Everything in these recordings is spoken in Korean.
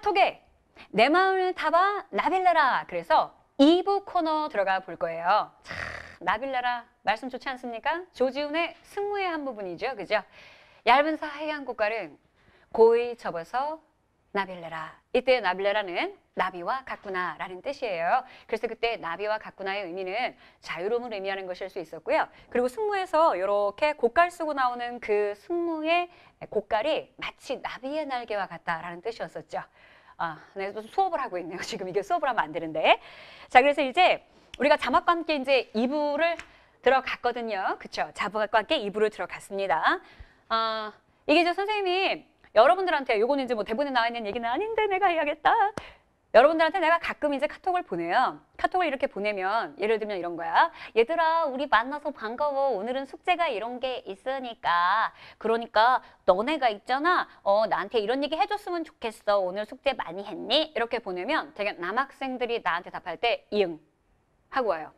카톡에 내 마음을 타봐 나빌라라 그래서 2부 코너 들어가 볼 거예요. 참, 나빌라라 말씀 좋지 않습니까? 조지훈의 승무의 한 부분이죠. 그죠? 얇은 사해안 고가를 고이 접어서 나빌레라. 이때 나빌레라는 나비와 같구나라는 뜻이에요. 그래서 그때 나비와 같구나의 의미는 자유로움을 의미하는 것일 수 있었고요. 그리고 승무에서 이렇게 고깔 쓰고 나오는 그 승무의 고깔이 마치 나비의 날개와 같다라는 뜻이었었죠. 아, 네, 수업을 하고 있네요. 지금 이게 수업을 하면 안 되는데. 자, 그래서 이제 우리가 자막과 함께 이제 2부를 들어갔거든요. 그쵸? 자막과 함께 2부를 들어갔습니다. 아, 이게 이제 선생님이 여러분들한테 요거는 이제 뭐 대본에 나와 있는 얘기는 아닌데 내가 해야겠다. 여러분들한테 내가 가끔 이제 카톡을 보내요. 카톡을 이렇게 보내면 예를 들면 이런 거야. 얘들아 우리 만나서 반가워. 오늘은 숙제가 이런 게 있으니까 그러니까 너네가 있잖아. 어 나한테 이런 얘기 해줬으면 좋겠어. 오늘 숙제 많이 했니? 이렇게 보내면 되게 남학생들이 나한테 답할 때 이응 하고 와요.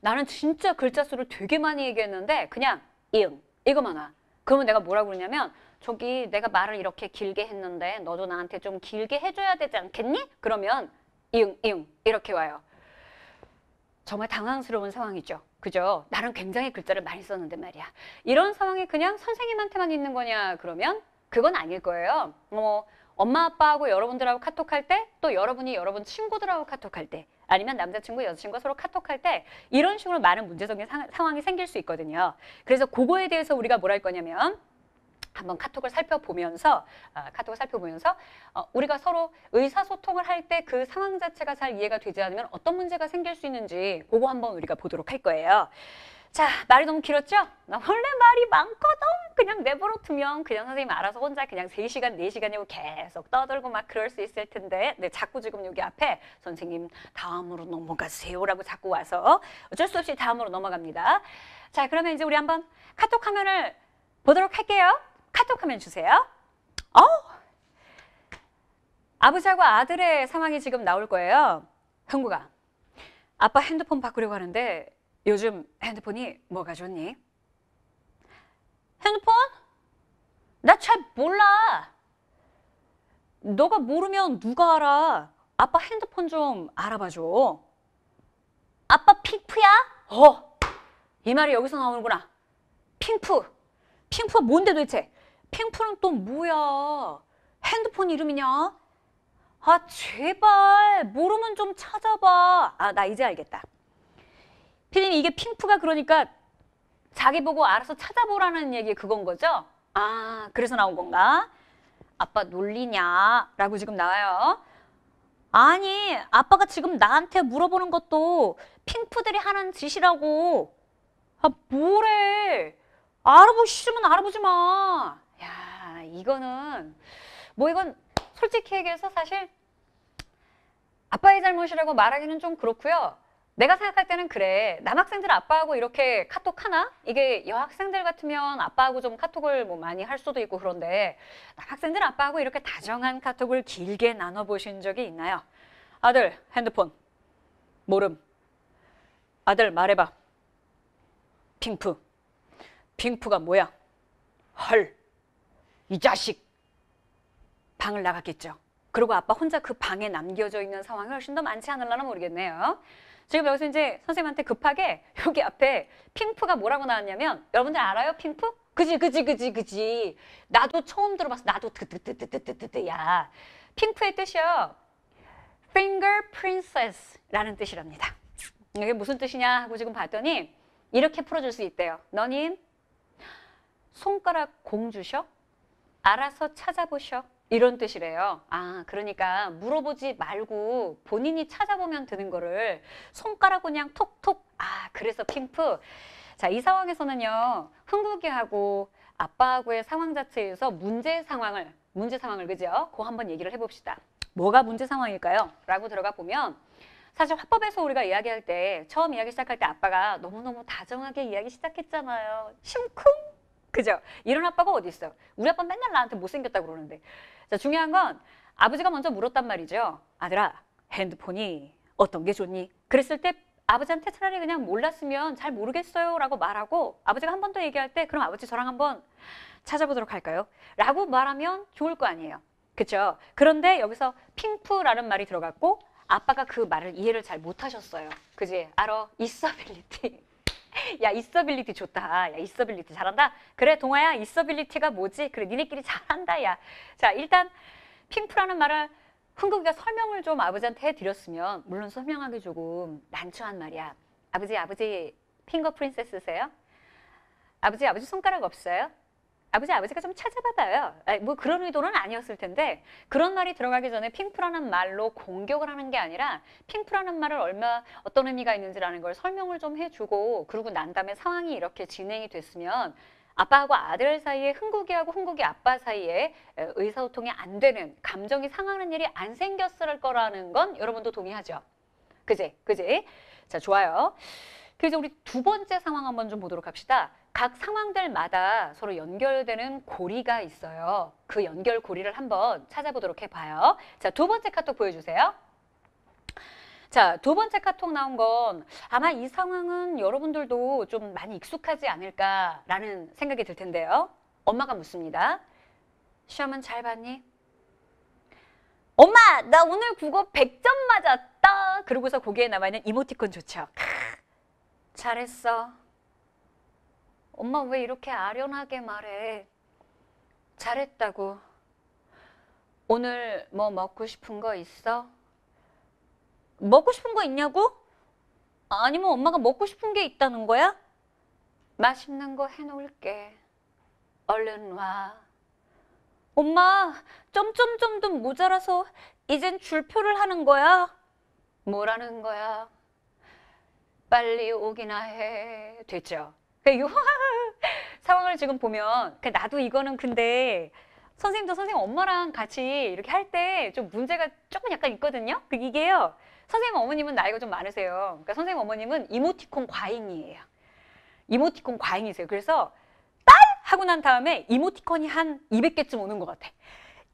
나는 진짜 글자 수를 되게 많이 얘기했는데 그냥 이응 이거만 와. 그러면 내가 뭐라고 그러냐면 저기 내가 말을 이렇게 길게 했는데 너도 나한테 좀 길게 해줘야 되지 않겠니? 그러면 이응 이응 이렇게 와요. 정말 당황스러운 상황이죠. 그죠? 나름 굉장히 글자를 많이 썼는데 말이야. 이런 상황이 그냥 선생님한테만 있는 거냐 그러면 그건 아닐 거예요. 뭐 엄마 아빠하고 여러분들하고 카톡할 때 또 여러분이 여러분 친구들하고 카톡할 때 아니면 남자친구 여자친구가 서로 카톡할 때 이런 식으로 많은 문제적인 상, 상황이 생길 수 있거든요. 그래서 그거에 대해서 우리가 뭘 할 거냐면 한번 카톡을 살펴보면서 아, 카톡을 살펴보면서 어, 우리가 서로 의사소통을 할 때 그 상황 자체가 잘 이해가 되지 않으면 어떤 문제가 생길 수 있는지 그거 한번 우리가 보도록 할 거예요. 자 말이 너무 길었죠? 나 원래 말이 많거든 그냥 내버려 두면 그냥 선생님 알아서 혼자 그냥 세시간네시간이고 계속 떠들고 막 그럴 수 있을 텐데 네, 자꾸 지금 여기 앞에 선생님 다음으로 넘어가세요 라고 자꾸 와서 어쩔 수 없이 다음으로 넘어갑니다 자 그러면 이제 우리 한번 카톡 화면을 보도록 할게요 카톡 화면 주세요. 어? 아부자과 아들의 상황이 지금 나올 거예요. 흥구가 아빠 핸드폰 바꾸려고 하는데 요즘 핸드폰이 뭐가 좋니? 핸드폰? 나 잘 몰라. 너가 모르면 누가 알아. 아빠 핸드폰 좀 알아봐줘. 아빠 핑프야? 어. 이 말이 여기서 나오는구나. 핑프. 핑프가 뭔데 도대체? 핑플은 또 뭐야? 핸드폰 이름이냐? 아 제발 모르면 좀 찾아봐. 아 나 이제 알겠다. 피디님 이게 핑프가 그러니까 자기 보고 알아서 찾아보라는 얘기 그건 거죠? 아 그래서 나온 건가? 아빠 놀리냐? 라고 지금 나와요. 아니 아빠가 지금 나한테 물어보는 것도 핑프들이 하는 짓이라고. 아 뭐래. 알아보시면 알아보지 마. 이거는 뭐 이건 솔직히 얘기해서 사실 아빠의 잘못이라고 말하기는 좀 그렇고요. 내가 생각할 때는 그래 남학생들 아빠하고 이렇게 카톡 하나? 이게 여학생들 같으면 아빠하고 좀 카톡을 뭐 많이 할 수도 있고 그런데 남학생들 아빠하고 이렇게 다정한 카톡을 길게 나눠보신 적이 있나요? 아들 핸드폰 모름 아들 말해봐 핑프 핑프가 뭐야 헐이 자식 방을 나갔겠죠. 그리고 아빠 혼자 그 방에 남겨져 있는 상황이 훨씬 더 많지 않을라나 모르겠네요. 지금 여기서 이제 선생님한테 급하게 여기 앞에 핑프가 뭐라고 나왔냐면 여러분들 알아요? 핑프? 그지 그지 그지 그지 나도 처음 들어봤어 나도 드드드드드드드야 핑크의 뜻이요 finger princess라는 뜻이랍니다 이게 무슨 뜻이냐 하고 지금 봤더니 이렇게 풀어줄 수 있대요 너님 손가락 공주셔? 알아서 찾아보셔. 이런 뜻이래요. 아, 그러니까 물어보지 말고 본인이 찾아보면 되는 거를 손가락 그냥 톡톡. 아, 그래서 핑프 자, 이 상황에서는요. 흥국이하고 아빠하고의 상황 자체에서 문제 상황을 문제 상황을 그죠? 그 한번 얘기를 해봅시다. 뭐가 문제 상황일까요? 라고 들어가 보면 사실 화법에서 우리가 이야기할 때 처음 이야기 시작할 때 아빠가 너무너무 다정하게 이야기 시작했잖아요. 심쿵 그죠? 이런 아빠가 어디 있어요? 우리 아빠 맨날 나한테 못생겼다 그러는데. 자, 중요한 건 아버지가 먼저 물었단 말이죠. 아들아, 핸드폰이 어떤 게 좋니? 그랬을 때 아버지한테 차라리 그냥 몰랐으면 잘 모르겠어요 라고 말하고 아버지가 한 번 더 얘기할 때 그럼 아버지 저랑 한번 찾아보도록 할까요? 라고 말하면 좋을 거 아니에요. 그렇죠? 그런데 여기서 핑프라는 말이 들어갔고 아빠가 그 말을 이해를 잘 못하셨어요. 그지? 알어? 있어빌리티. 야 있어빌리티 좋다. 야 있어빌리티 잘한다. 그래 동아야 있어빌리티가 뭐지? 그래 니네끼리 잘한다 야. 자 일단 핑크라는 말을 흥국이가 설명을 좀 아버지한테 해드렸으면 물론 설명하기 조금 난처한 말이야. 아버지 아버지 핑거 프린세스세요? 아버지 아버지 손가락 없어요? 아버지 아버지가 좀 찾아봐봐요. 아니, 뭐 그런 의도는 아니었을 텐데 그런 말이 들어가기 전에 핑프라는 말로 공격을 하는 게 아니라 핑프라는 말을 얼마 어떤 의미가 있는지라는 걸 설명을 좀 해주고 그러고 난 다음에 상황이 이렇게 진행이 됐으면 아빠하고 아들 사이에 흥국이하고 흥국이 아빠 사이에 의사소통이 안 되는 감정이 상하는 일이 안 생겼을 거라는 건 여러분도 동의하죠. 그지? 그지? 자 좋아요. 그래서 우리 두 번째 상황 한번 좀 보도록 합시다. 각 상황들마다 서로 연결되는 고리가 있어요. 그 연결 고리를 한번 찾아보도록 해봐요. 자, 두 번째 카톡 보여주세요. 자, 두 번째 카톡 나온 건 아마 이 상황은 여러분들도 좀 많이 익숙하지 않을까라는 생각이 들 텐데요. 엄마가 묻습니다. 시험은 잘 봤니? 엄마, 나 오늘 국어 100점 맞았다. 그러고서 거기에 남아있는 이모티콘 좋죠. 크, 잘했어. 엄마 왜 이렇게 아련하게 말해? 잘했다고. 오늘 뭐 먹고 싶은 거 있어? 먹고 싶은 거 있냐고? 아니면 엄마가 먹고 싶은 게 있다는 거야? 맛있는 거 해놓을게. 얼른 와. 엄마, 점점점도 모자라서 이젠 줄표를 하는 거야? 뭐라는 거야? 빨리 오기나 해. 됐죠? 네, 상황을 지금 보면 그러니까 나도 이거는 근데 선생님도 선생님 엄마랑 같이 이렇게 할 때 좀 문제가 조금 약간 있거든요. 그, 이게요. 선생님 어머님은 나이가 좀 많으세요. 그러니까 선생님 어머님은 이모티콘 과잉이에요. 이모티콘 과잉이세요. 그래서 딸! 하고 난 다음에 이모티콘이 한 200개쯤 오는 것 같아.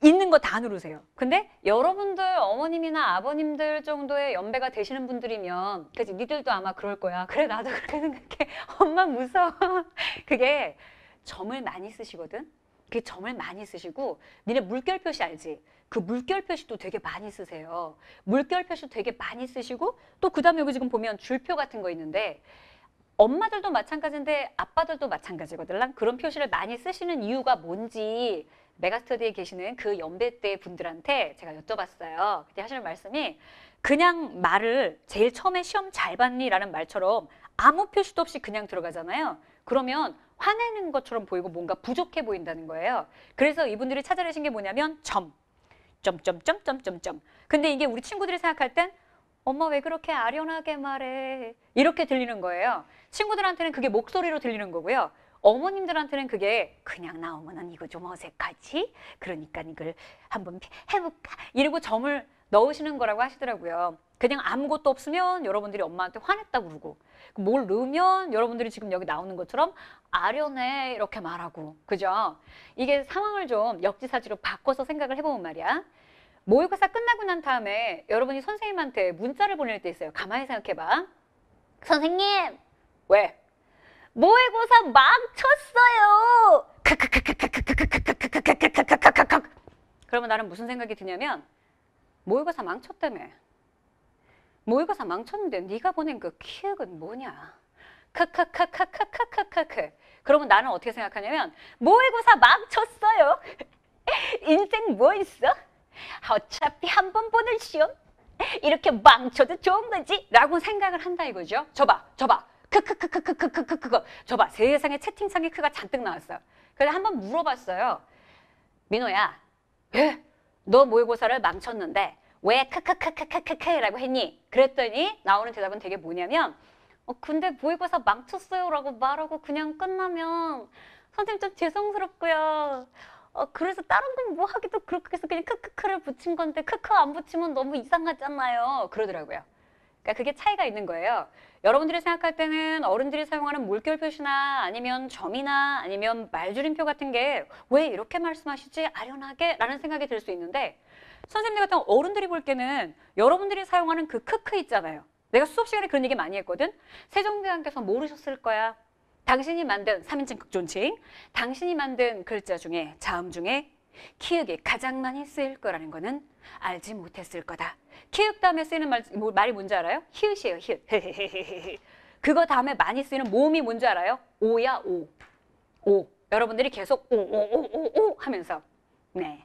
있는 거 다 누르세요. 근데 여러분들 어머님이나 아버님들 정도의 연배가 되시는 분들이면 그지 니들도 아마 그럴 거야. 그래 나도 그렇게 생각해. 엄마 무서워. 그게 점을 많이 쓰시거든. 그게 점을 많이 쓰시고 니네 물결 표시 알지? 그 물결 표시도 되게 많이 쓰세요. 물결 표시 되게 많이 쓰시고 또 그 다음에 여기 지금 보면 줄표 같은 거 있는데 엄마들도 마찬가지인데 아빠들도 마찬가지거든. 그런 표시를 많이 쓰시는 이유가 뭔지 메가스터디에 계시는 그 연배대 분들한테 제가 여쭤봤어요. 그때 하시는 말씀이 그냥 말을 제일 처음에 시험 잘 봤니? 라는 말처럼 아무 표시도 없이 그냥 들어가잖아요. 그러면 화내는 것처럼 보이고 뭔가 부족해 보인다는 거예요. 그래서 이분들이 찾아내신 게 뭐냐면 점, 점점점점점점. 근데 이게 우리 친구들이 생각할 땐 엄마 왜 그렇게 아련하게 말해 이렇게 들리는 거예요. 친구들한테는 그게 목소리로 들리는 거고요. 어머님들한테는 그게 그냥 나오면은 이거 좀 어색하지? 그러니까 이걸 한번 해볼까? 이러고 점을 넣으시는 거라고 하시더라고요. 그냥 아무것도 없으면 여러분들이 엄마한테 화냈다고 그러고 뭘 넣으면 여러분들이 지금 여기 나오는 것처럼 아련해 이렇게 말하고 그죠? 이게 상황을 좀 역지사지로 바꿔서 생각을 해보면 말이야. 모의고사 끝나고 난 다음에 여러분이 선생님한테 문자를 보낼 때 있어요. 가만히 생각해봐. 선생님! 왜? 모의고사 망쳤어요. 그러면 나는 무슨 생각이 드냐면 모의고사 망쳤다며. 모의고사 망쳤는데 네가 보낸 그 기획은 뭐냐. 카카카카카카카카크 그러면 나는 어떻게 생각하냐면 모의고사 망쳤어요. 인생 뭐 있어? 어차피 한 번 보는 시험 이렇게 망쳐도 좋은 거지 라고 생각을 한다 이거죠. 저봐 저봐 크크크크크크크크크 저봐 세상에 채팅창에 크가 잔뜩 나왔어요. 그래서 한번 물어봤어요. 민호야 예? 너 모의고사를 망쳤는데 왜 크크크크크크크라고 했니? 그랬더니 나오는 대답은 되게 뭐냐면 어, 근데 모의고사 망쳤어요 라고 말하고 그냥 끝나면 선생님 좀 죄송스럽고요. 어, 그래서 다른 건 뭐 하기도 그렇게 해서 그냥 크크크를 붙인 건데 크크 안 붙이면 너무 이상하잖아요. 그러더라고요. 그러니까 그게 차이가 있는 거예요. 여러분들이 생각할 때는 어른들이 사용하는 물결 표시나 아니면 점이나 아니면 말줄임표 같은 게 왜 이렇게 말씀하시지 아련하게 라는 생각이 들 수 있는데 선생님들 같은 어른들이 볼 때는 여러분들이 사용하는 그 크크 있잖아요. 내가 수업 시간에 그런 얘기 많이 했거든. 세종대왕께서 모르셨을 거야. 당신이 만든 삼인칭 극존칭, 당신이 만든 글자 중에 자음 중에 키읔이 가장 많이 쓰일 거라는 거는 알지 못했을 거다. 키읔 다음에 쓰이는 말, 뭐, 말이 뭔지 알아요? 히읗이에요, 히읗. 그거 다음에 많이 쓰이는 모음이 뭔지 알아요? 오야, 오. 오. 여러분들이 계속 오, 오, 오, 오, 오 하면서. 네.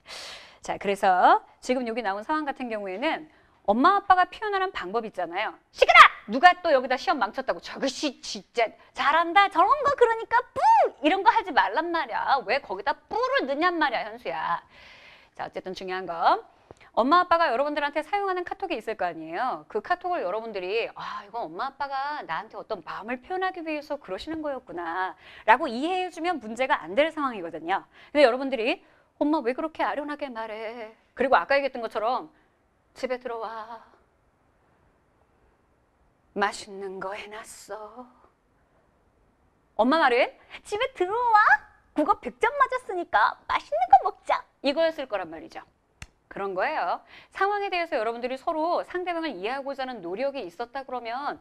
자, 그래서 지금 여기 나온 상황 같은 경우에는 엄마 아빠가 표현하는 방법 있잖아요. 시끄러! 누가 또 여기다 시험 망쳤다고 저것이 진짜 잘한다 저런 거 그러니까 뿌 이런 거 하지 말란 말이야 왜 거기다 뿌를 넣냔 말이야 현수야 자 어쨌든 중요한 건 엄마 아빠가 여러분들한테 사용하는 카톡이 있을 거 아니에요 그 카톡을 여러분들이 아 이건 엄마 아빠가 나한테 어떤 마음을 표현하기 위해서 그러시는 거였구나 라고 이해해주면 문제가 안 될 상황이거든요 근데 여러분들이 엄마 왜 그렇게 아련하게 말해 그리고 아까 얘기했던 것처럼 집에 들어와 맛있는 거 해놨어. 엄마 말은 집에 들어와. 국어 100점 맞았으니까 맛있는 거 먹자. 이거였을 거란 말이죠. 그런 거예요. 상황에 대해서 여러분들이 서로 상대방을 이해하고자 하는 노력이 있었다 그러면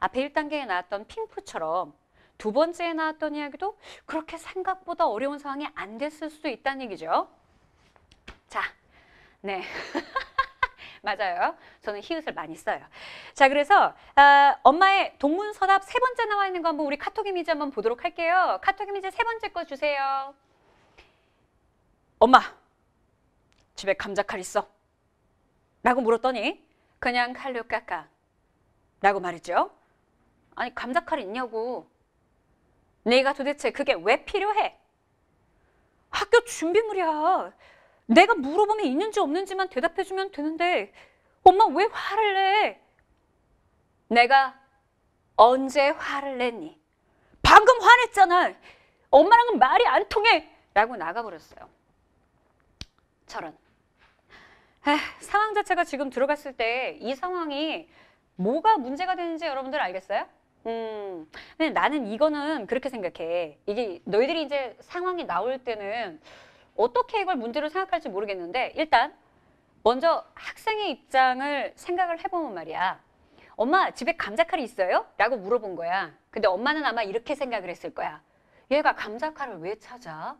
앞에 1단계에 나왔던 핑크처럼두 번째에 나왔던 이야기도 그렇게 생각보다 어려운 상황이 안 됐을 수도 있다는 얘기죠. 자, 네. 맞아요. 저는 히읗을 많이 써요. 자, 그래서 어, 엄마의 동문서답 세 번째 나와 있는 거 한번 우리 카톡 이미지 한번 보도록 할게요. 카톡 이미지 세 번째 거 주세요. 엄마, 집에 감자칼 있어? 라고 물었더니 그냥 칼로 깎아 라고 말했죠. 아니 감자칼 있냐고. 내가 도대체 그게 왜 필요해? 학교 준비물이야. 내가 물어보면 있는지 없는지만 대답해주면 되는데 엄마 왜 화를 내? 내가 언제 화를 냈니? 방금 화냈잖아. 엄마랑은 말이 안 통해. 라고 나가버렸어요. 저런. 에휴, 아, 상황 자체가 지금 들어갔을 때 이 상황이 뭐가 문제가 되는지 여러분들 알겠어요? 음, 근 나는 이거는 그렇게 생각해. 이게 너희들이 이제 상황이 나올 때는 어떻게 이걸 문제로 생각할지 모르겠는데 일단 먼저 학생의 입장을 생각을 해보면 말이야. 엄마 집에 감자칼이 있어요? 라고 물어본 거야. 근데 엄마는 아마 이렇게 생각을 했을 거야. 얘가 감자칼을 왜 찾아?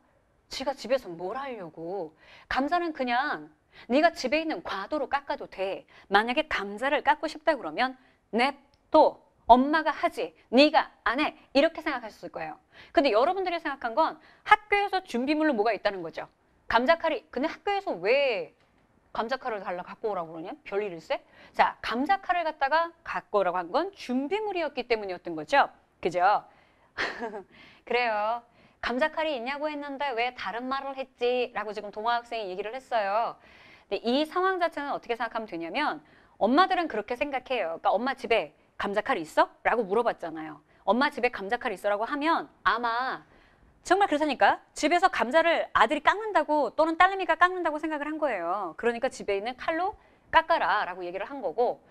지가 집에서 뭘 하려고. 감자는 그냥 네가 집에 있는 과도로 깎아도 돼. 만약에 감자를 깎고 싶다 그러면 냅둬. 엄마가 하지, 네가 안 해. 이렇게 생각하셨을 거예요. 근데 여러분들이 생각한 건 학교에서 준비물로 뭐가 있다는 거죠. 감자칼이, 근데 학교에서 왜 감자칼을 달라 갖고 오라고 그러냐? 별일일세? 자, 감자칼을 갖다가 갖고 오라고 한 건 준비물이었기 때문이었던 거죠. 그죠? 그래요. 감자칼이 있냐고 했는데 왜 다른 말을 했지? 라고 지금 동화학생이 얘기를 했어요. 근데 이 상황 자체는 어떻게 생각하면 되냐면 엄마들은 그렇게 생각해요. 그러니까 엄마 집에 감자칼 있어? 라고 물어봤잖아요. 엄마 집에 감자칼 있어라고 하면 아마 정말 그렇다니까 집에서 감자를 아들이 깎는다고 또는 딸내미가 깎는다고 생각을 한 거예요. 그러니까 집에 있는 칼로 깎아라 라고 얘기를 한 거고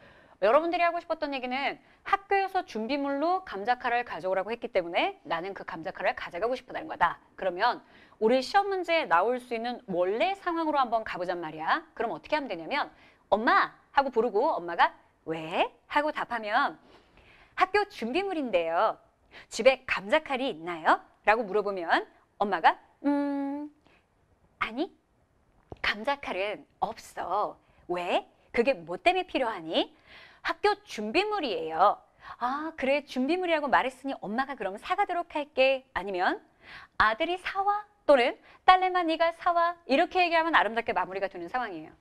여러분들이 하고 싶었던 얘기는 학교에서 준비물로 감자칼을 가져오라고 했기 때문에 나는 그 감자칼을 가져가고 싶다는 거다. 그러면 우리 시험 문제에 나올 수 있는 원래 상황으로 한번 가보잔 말이야. 그럼 어떻게 하면 되냐면 엄마 하고 부르고 엄마가 왜? 하고 답하면 학교 준비물인데요. 집에 감자칼이 있나요? 라고 물어보면 엄마가 음 아니 감자칼은 없어. 왜? 그게 뭐 때문에 필요하니? 학교 준비물이에요. 아 그래 준비물이라고 말했으니 엄마가 그럼 사가도록 할게. 아니면 아들이 사와 또는 딸내만 네가 사와 이렇게 얘기하면 아름답게 마무리가 되는 상황이에요.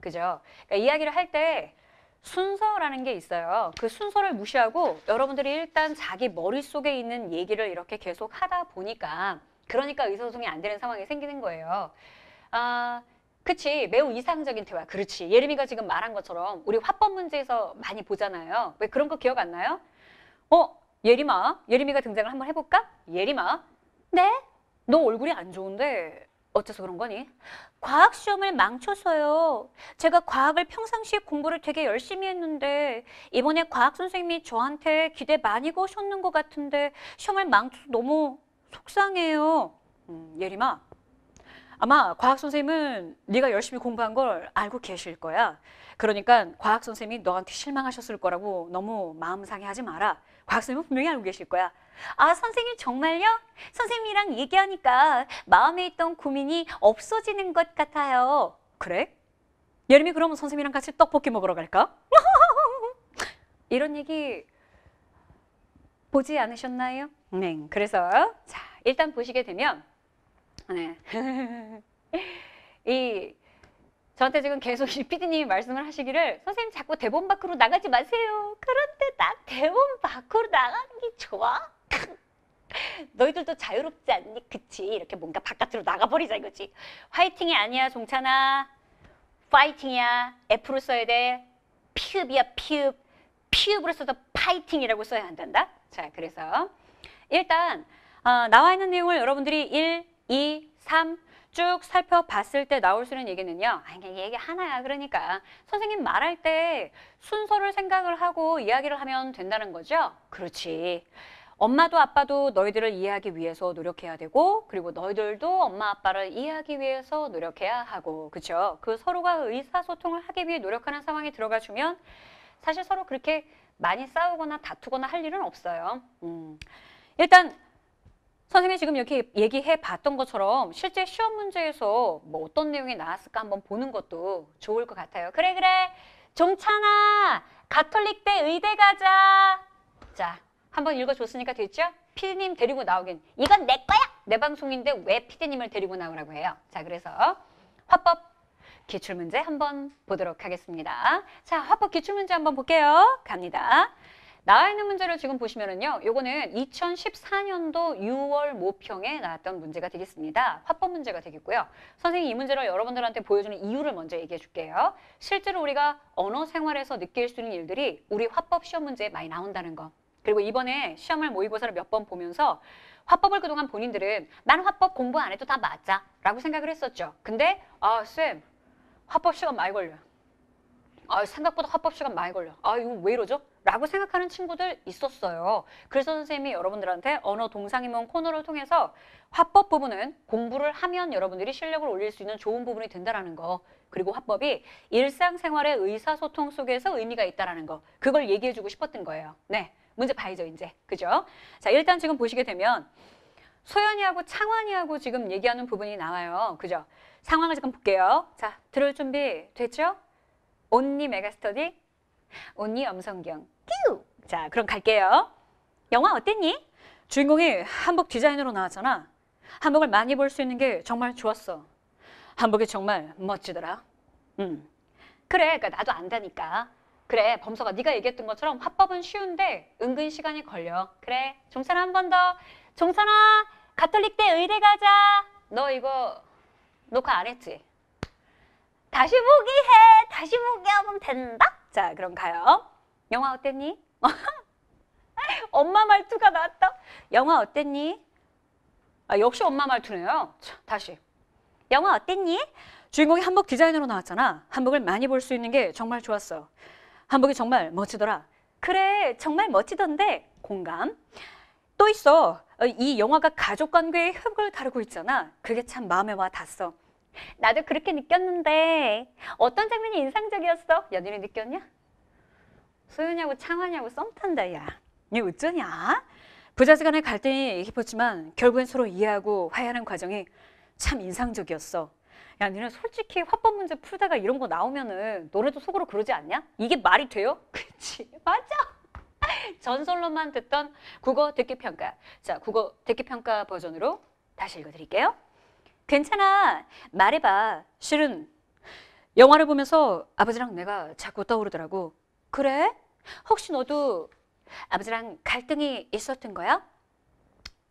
그죠? 그러니까 이야기를 할때 순서라는 게 있어요. 그 순서를 무시하고 여러분들이 일단 자기 머릿속에 있는 얘기를 이렇게 계속 하다 보니까 그러니까 의사소통이 안 되는 상황이 생기는 거예요. 아, 그치 매우 이상적인 대화 그렇지 예림이가 지금 말한 것처럼 우리 화법 문제에서 많이 보잖아요 왜 그런 거 기억 안 나요? 어 예림아 예림이가 등장을 한번 해볼까? 예림아 네? 너 얼굴이 안 좋은데 어째서 그런 거니? 과학 시험을 망쳐서요. 제가 과학을 평상시에 공부를 되게 열심히 했는데 이번에 과학 선생님이 저한테 기대 많이 거셨는 것 같은데 시험을 망쳐서 너무 속상해요. 음, 예림아, 아마 과학 선생님은 네가 열심히 공부한 걸 알고 계실 거야. 그러니까 과학 선생님이 너한테 실망하셨을 거라고 너무 마음 상해하지 마라. 곽 선생님은 분명히 알고 계실 거야. 아 선생님 정말요? 선생님이랑 얘기하니까 마음에 있던 고민이 없어지는 것 같아요. 그래? 예림이 그러면 선생님이랑 같이 떡볶이 먹으러 갈까? 이런 얘기 보지 않으셨나요? 네. 그래서 자 일단 보시게 되면 네. 이 저한테 지금 계속 이 PD님이 말씀을 하시기를 선생님 자꾸 대본 밖으로 나가지 마세요. 그런데 난 대본 밖으로 나가는 게 좋아. 너희들도 자유롭지 않니? 그치? 이렇게 뭔가 바깥으로 나가버리자 이거지. 화이팅이 아니야 종찬아. 파이팅이야. F로 써야 돼. 피읍이야 피읍. 피읍으로 써도 파이팅이라고 써야 한단다. 자 그래서 일단 어, 나와 있는 내용을 여러분들이 1, 2, 3, 쭉 살펴봤을 때 나올 수 있는 얘기는요. 아, 그냥 얘기 하나야. 그러니까 선생님 말할 때 순서를 생각을 하고 이야기를 하면 된다는 거죠. 그렇지. 엄마도 아빠도 너희들을 이해하기 위해서 노력해야 되고 그리고 너희들도 엄마 아빠를 이해하기 위해서 노력해야 하고 그렇죠. 그 서로가 의사소통을 하기 위해 노력하는 상황에 들어가 주면 사실 서로 그렇게 많이 싸우거나 다투거나 할 일은 없어요. 음. 일단 선생님이 지금 이렇게 얘기해 봤던 것처럼 실제 시험 문제에서 뭐 어떤 내용이 나왔을까 한번 보는 것도 좋을 것 같아요. 그래 그래 종찬아 가톨릭대 의대 가자. 자 한번 읽어줬으니까 됐죠? 피디님 데리고 나오긴 이건 내 거야! 내 방송인데 왜 피디님을 데리고 나오라고 해요? 자 그래서 화법 기출문제 한번 보도록 하겠습니다. 자 화법 기출문제 한번 볼게요. 갑니다. 나와 있는 문제를 지금 보시면은요. 요거는 2014년도 6월 모평에 나왔던 문제가 되겠습니다. 화법 문제가 되겠고요. 선생님이 문제를 여러분들한테 보여주는 이유를 먼저 얘기해 줄게요. 실제로 우리가 언어 생활에서 느낄 수 있는 일들이 우리 화법 시험 문제에 많이 나온다는 거. 그리고 이번에 시험을 모의고사를 몇 번 보면서 화법을 그동안 본인들은 난 화법 공부 안 해도 다 맞아 라고 생각을 했었죠. 근데 아 쌤, 화법 시간 많이 걸려요. 아, 생각보다 화법 시간 많이 걸려. 아, 이거 왜 이러죠? 라고 생각하는 친구들 있었어요. 그래서 선생님이 여러분들한테 언어 동상이몽 코너를 통해서 화법 부분은 공부를 하면 여러분들이 실력을 올릴 수 있는 좋은 부분이 된다라는 거 그리고 화법이 일상생활의 의사소통 속에서 의미가 있다라는 거 그걸 얘기해주고 싶었던 거예요. 네, 문제 봐야죠 이제. 그죠? 자, 일단 지금 보시게 되면 소연이하고 창환이하고 지금 얘기하는 부분이 나와요. 그죠? 상황을 지금 볼게요. 자, 들을 준비 됐죠? 온니 메가스터디, 온니 엄성경. 띠우! 자, 그럼 갈게요. 영화 어땠니? 주인공이 한복 디자인으로 나왔잖아. 한복을 많이 볼 수 있는 게 정말 좋았어. 한복이 정말 멋지더라. 음. 그래, 그러니까 나도 안다니까. 그래, 범서가 네가 얘기했던 것처럼 화법은 쉬운데 은근 시간이 걸려. 그래, 종찬아 한 번 더. 종찬아, 가톨릭대 의대 가자. 너 이거 녹화 안 했지? 다시 보기 해. 다시 보기 하면 된다. 자, 그럼 가요. 영화 어땠니? 엄마 말투가 나왔다. 영화 어땠니? 아, 역시 엄마 말투네요. 자, 다시. 영화 어땠니? 주인공이 한복 디자인으로 나왔잖아. 한복을 많이 볼 수 있는 게 정말 좋았어. 한복이 정말 멋지더라. 그래, 정말 멋지던데. 공감. 또 있어. 어, 이 영화가 가족 관계의 흙을 다루고 있잖아. 그게 참 마음에 와 닿았어. 나도 그렇게 느꼈는데 어떤 장면이 인상적이었어? 연일이 느꼈냐? 소윤이하고 창환이하고 썸 탄다 야. 이 어쩌냐? 부자지 간의 갈등이 깊었지만 결국엔 서로 이해하고 화해하는 과정이 참 인상적이었어. 야 너는 솔직히 화법 문제 풀다가 이런 거 나오면은 너네도 속으로 그러지 않냐? 이게 말이 돼요? 그치 맞아. 전설로만 듣던 국어 듣기 평가. 자, 국어 듣기 평가 버전으로 다시 읽어드릴게요. 괜찮아. 말해봐. 실은 영화를 보면서 아버지랑 내가 자꾸 떠오르더라고. 그래? 혹시 너도 아버지랑 갈등이 있었던 거야?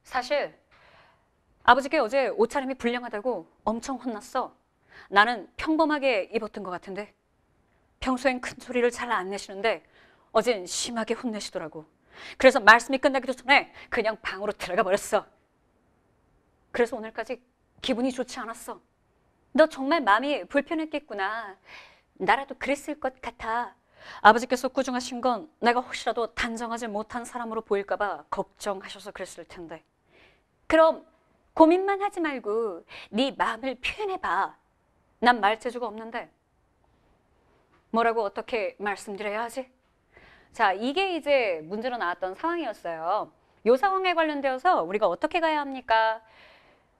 사실 아버지께 어제 옷차림이 불량하다고 엄청 혼났어. 나는 평범하게 입었던 것 같은데 평소엔 큰 소리를 잘 안 내시는데 어젠 심하게 혼내시더라고. 그래서 말씀이 끝나기도 전에 그냥 방으로 들어가 버렸어. 그래서 오늘까지 기분이 좋지 않았어. 너 정말 마음이 불편했겠구나. 나라도 그랬을 것 같아. 아버지께서 꾸중하신 건 내가 혹시라도 단정하지 못한 사람으로 보일까 봐 걱정하셔서 그랬을 텐데. 그럼 고민만 하지 말고 네 마음을 표현해봐. 난 말재주가 없는데. 뭐라고 어떻게 말씀드려야 하지? 자, 이게 이제 문제로 나왔던 상황이었어요. 요 상황에 관련되어서 우리가 어떻게 가야 합니까?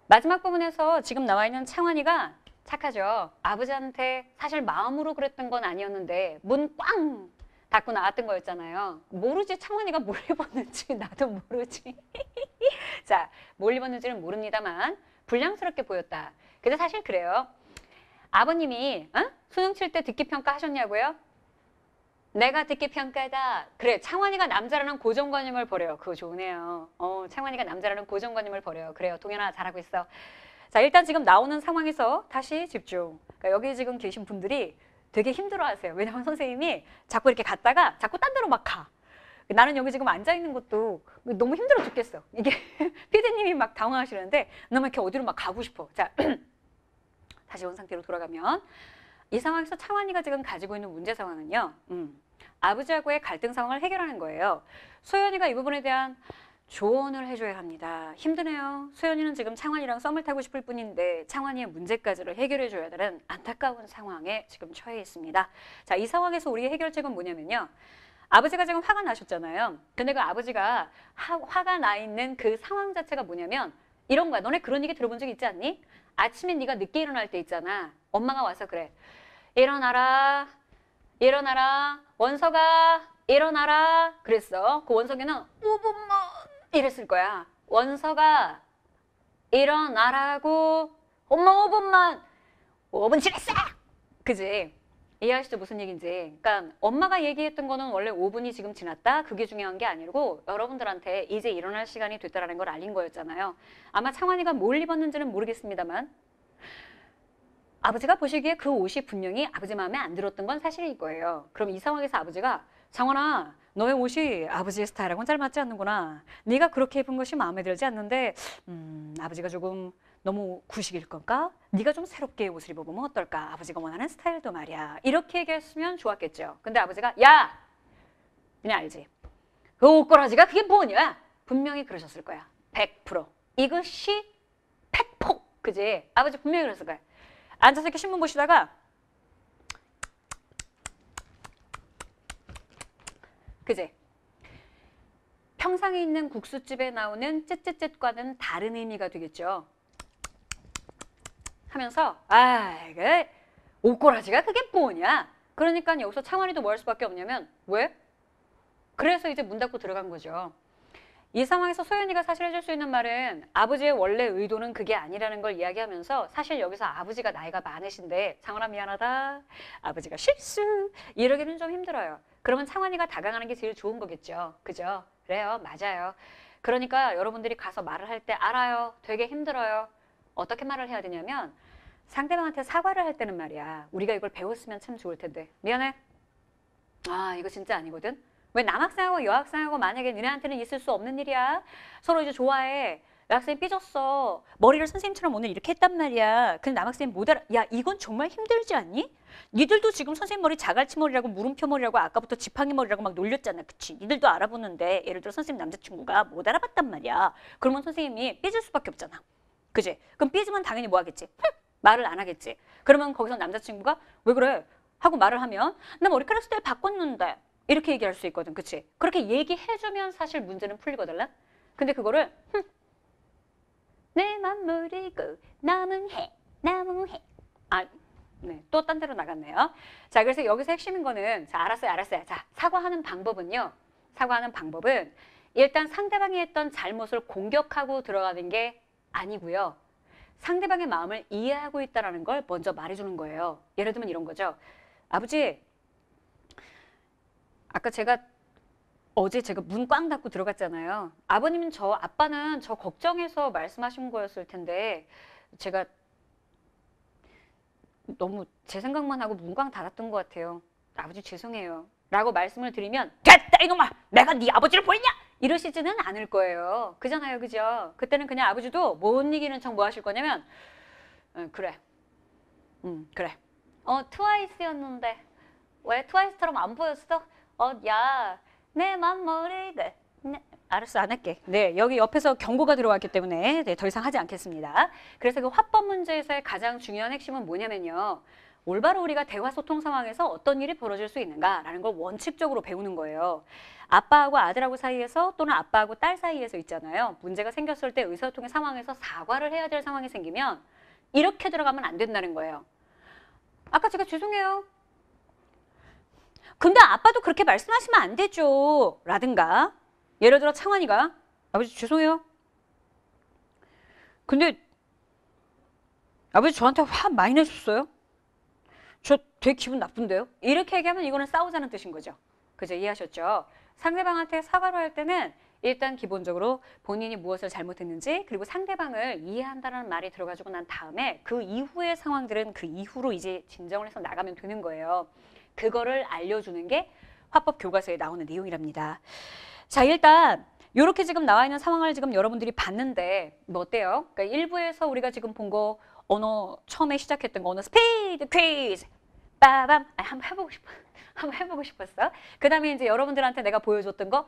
마지막 부분에서 지금 나와 있는 창환이가 착하죠. 아버지한테 사실 마음으로 그랬던 건 아니었는데 문 꽝 닫고 나왔던 거였잖아요. 모르지 창환이가 뭘 입었는지 나도 모르지. 자, 뭘 입었는지는 모릅니다만 불량스럽게 보였다. 근데 사실 그래요. 아버님이 어? 수능 칠 때 듣기 평가 하셨냐고요? 내가 듣기 평가다. 그래, 창환이가 남자라는 고정관념을 버려요. 그거 좋네요. 어, 창환이가 남자라는 고정관념을 버려요. 그래요, 동현아 잘하고 있어. 자, 일단 지금 나오는 상황에서 다시 집중. 그러니까 여기 지금 계신 분들이 되게 힘들어하세요. 왜냐하면 선생님이 자꾸 이렇게 갔다가 자꾸 딴 데로 막 가. 나는 여기 지금 앉아 있는 것도 너무 힘들어 죽겠어. 이게 피디님이 막 당황하시는데 너무 이렇게 어디로 막 가고 싶어. 자, 다시 온 상태로 돌아가면 이 상황에서 창환이가 지금 가지고 있는 문제 상황은요. 음. 아버지하고의 갈등 상황을 해결하는 거예요. 소연이가 이 부분에 대한 조언을 해줘야 합니다. 힘드네요. 소연이는 지금 창환이랑 썸을 타고 싶을 뿐인데 창환이의 문제까지를 해결해줘야 되는 안타까운 상황에 지금 처해 있습니다. 자, 이 상황에서 우리의 해결책은 뭐냐면요. 아버지가 지금 화가 나셨잖아요. 근데 그 아버지가 하, 화가 나 있는 그 상황 자체가 뭐냐면 이런 거야. 너네 그런 얘기 들어본 적 있지 않니? 아침에 네가 늦게 일어날 때 있잖아. 엄마가 와서 그래. 일어나라. 일어나라 원서가 일어나라 그랬어 그 원석이는 5분만 이랬을 거야 원서가 일어나라고 엄마 5분만 5분 지났어 그지 이해하시죠 무슨 얘기인지 그러니까 엄마가 얘기했던 거는 원래 5분이 지금 지났다 그게 중요한 게 아니고 여러분들한테 이제 일어날 시간이 됐다라는 걸 알린 거였잖아요 아마 창환이가 뭘 입었는지는 모르겠습니다만 아버지가 보시기에 그 옷이 분명히 아버지 마음에 안 들었던 건 사실일 거예요. 그럼 이 상황에서 아버지가 장원아 너의 옷이 아버지의 스타일하고는 잘 맞지 않는구나. 네가 그렇게 입은 것이 마음에 들지 않는데 음, 아버지가 조금 너무 구식일 건가? 네가 좀 새롭게 옷을 입어보면 어떨까? 아버지가 원하는 스타일도 말이야. 이렇게 얘기했으면 좋았겠죠. 근데 아버지가 야! 그냥 알지? 그 옷꼬라지가 그게 뭐냐? 분명히 그러셨을 거야. 100% 이것이 팩폭 그지? 아버지 분명히 그랬을 거야. 앉아서 이렇게 신문 보시다가 그제 평상에 있는 국수집에 나오는 쯧쯧쯧과는 다른 의미가 되겠죠. 하면서 아 이게 옷꼬라지가 그게 뭐냐. 그러니까 여기서 창환이도 뭐 할 수밖에 없냐면 왜? 그래서 이제 문 닫고 들어간 거죠. 이 상황에서 소연이가 사실 해줄 수 있는 말은 아버지의 원래 의도는 그게 아니라는 걸 이야기하면서 사실 여기서 아버지가 나이가 많으신데 상원아 미안하다 아버지가 실수 이러기는 좀 힘들어요 그러면 상원이가 다가가는 게 제일 좋은 거겠죠 그죠 그래요 맞아요 그러니까 여러분들이 가서 말을 할 때 알아요 되게 힘들어요 어떻게 말을 해야 되냐면 상대방한테 사과를 할 때는 말이야 우리가 이걸 배웠으면 참 좋을 텐데 미안해 아 이거 진짜 아니거든 왜 남학생하고 여학생하고 만약에 너네한테는 있을 수 없는 일이야. 서로 이제 좋아해. 여학생이 삐졌어. 머리를 선생님처럼 오늘 이렇게 했단 말이야. 근데 남학생이 못 알아. 야 이건 정말 힘들지 않니? 니들도 지금 선생님 머리 자갈치 머리라고 물음표 머리라고 아까부터 지팡이 머리라고 막 놀렸잖아. 그치? 니들도 알아보는데 예를 들어 선생님 남자친구가 못 알아봤단 말이야. 그러면 선생님이 삐질 수밖에 없잖아. 그지? 그럼 삐지면 당연히 뭐 하겠지? 흥! 말을 안 하겠지. 그러면 거기서 남자친구가 왜 그래? 하고 말을 하면 나 머리카락 스타일 바꿨는데 이렇게 얘기할 수 있거든. 그치? 그렇게 얘기해주면 사실 문제는 풀리거든. 근데 그거를 흠, 내맘무리고 남은 해 남은 해 아, 네, 또 딴 데로 나갔네요. 자, 그래서 여기서 핵심인 거는 자, 알았어요, 알았어요. 자, 사과하는 방법은요. 사과하는 방법은 일단 상대방이 했던 잘못을 공격하고 들어가는 게 아니고요. 상대방의 마음을 이해하고 있다는 걸 먼저 말해주는 거예요. 예를 들면 이런 거죠. 아버지, 아까 제가 어제 제가 문 꽝 닫고 들어갔잖아요. 아버님은 저 아빠는 저 걱정해서 말씀하신 거였을 텐데 제가 너무 제 생각만 하고 문 꽝 닫았던 것 같아요. 아버지 죄송해요. 라고 말씀을 드리면 됐다 이놈아 내가 네 아버지를 보이냐 이러시지는 않을 거예요. 그잖아요. 그죠? 그때는 그냥 아버지도 못 이기는 척뭐 하실 거냐면 그래. 응, 그래. 어, 트와이스였는데 왜 트와이스처럼 안 보였어? 어야 내 맘머리 네. 네. 알았어 안 할게. 네 여기 옆에서 경고가 들어왔기 때문에 네, 더 이상 하지 않겠습니다. 그래서 그 화법 문제에서의 가장 중요한 핵심은 뭐냐면요. 올바로 우리가 대화 소통 상황에서 어떤 일이 벌어질 수 있는가라는 걸 원칙적으로 배우는 거예요. 아빠하고 아들하고 사이에서 또는 아빠하고 딸 사이에서 있잖아요. 문제가 생겼을 때 의사소통의 상황에서 사과를 해야 될 상황이 생기면 이렇게 들어가면 안 된다는 거예요. 아까 제가 죄송해요. 근데 아빠도 그렇게 말씀하시면 안 되죠. 라든가. 예를 들어 창원이가 아버지 죄송해요. 근데 아버지 저한테 화 많이 내셨어요? 저 되게 기분 나쁜데요? 이렇게 얘기하면 이거는 싸우자는 뜻인 거죠. 그죠? 이해하셨죠? 상대방한테 사과를 할 때는 일단 기본적으로 본인이 무엇을 잘못했는지 그리고 상대방을 이해한다는 말이 들어가지고 난 다음에 그 이후의 상황들은 그 이후로 이제 진정을 해서 나가면 되는 거예요. 그거를 알려주는 게 화법 교과서에 나오는 내용이랍니다. 자, 일단 이렇게 지금 나와 있는 상황을 지금 여러분들이 봤는데 뭐 어때요? 그러니까 1부에서 우리가 지금 본 거 언어 처음에 시작했던 거 언어 스피드 퀴즈 빠밤 아 한번 해보고 싶어 한번 해보고 싶었어 그 다음에 이제 여러분들한테 내가 보여줬던 거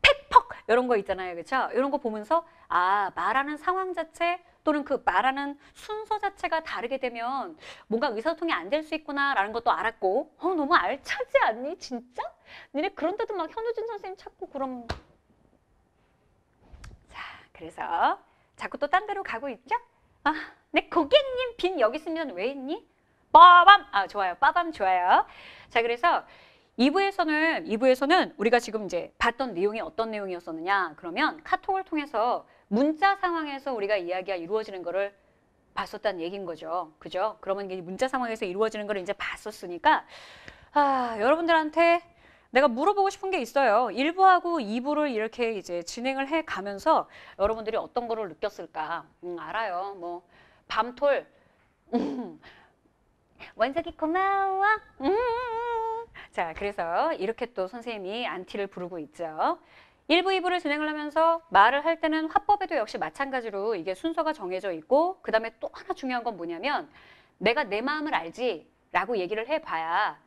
팩퍽 이런 거 있잖아요 그렇죠? 이런 거 보면서 아 말하는 상황 자체 또는 그 말하는 순서 자체가 다르게 되면 뭔가 의사소통이 안 될 수 있구나라는 것도 알았고 어 너무 알차지 않니 진짜? 니네 그런데도 막 현우진 선생님 찾고 그럼 자 그래서 자꾸 또 딴 데로 가고 있죠? 아, 내 네, 고객님 빈 여기 있으면 왜 있니? 빠밤! 아, 좋아요. 빠밤 좋아요. 자, 그래서 2부에서는, 2부에서는 우리가 지금 이제 봤던 내용이 어떤 내용이었었느냐. 그러면 카톡을 통해서 문자 상황에서 우리가 이야기가 이루어지는 거를 봤었다는 얘기인 거죠. 그죠? 그러면 이게 문자 상황에서 이루어지는 걸 이제 봤었으니까 아, 여러분들한테 내가 물어보고 싶은 게 있어요. 일부하고이부를 이렇게 이제 진행을 해 가면서 여러분들이 어떤 거를 느꼈을까? 음, 알아요. 뭐 밤톨 원석이 고마워. 음. 자, 그래서 이렇게 또 선생님이 안티를 부르고 있죠. 일부 2부를 진행을 하면서 말을 할 때는 화법에도 역시 마찬가지로 이게 순서가 정해져 있고 그 다음에 또 하나 중요한 건 뭐냐면 내가 내 마음을 알지 라고 얘기를 해봐야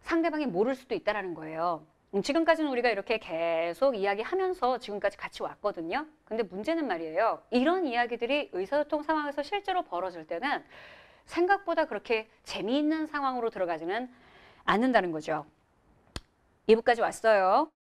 상대방이 모를 수도 있다는 거예요. 음, 지금까지는 우리가 이렇게 계속 이야기하면서 지금까지 같이 왔거든요. 근데 문제는 말이에요. 이런 이야기들이 의사소통 상황에서 실제로 벌어질 때는 생각보다 그렇게 재미있는 상황으로 들어가지는 않는다는 거죠. 2부까지 왔어요.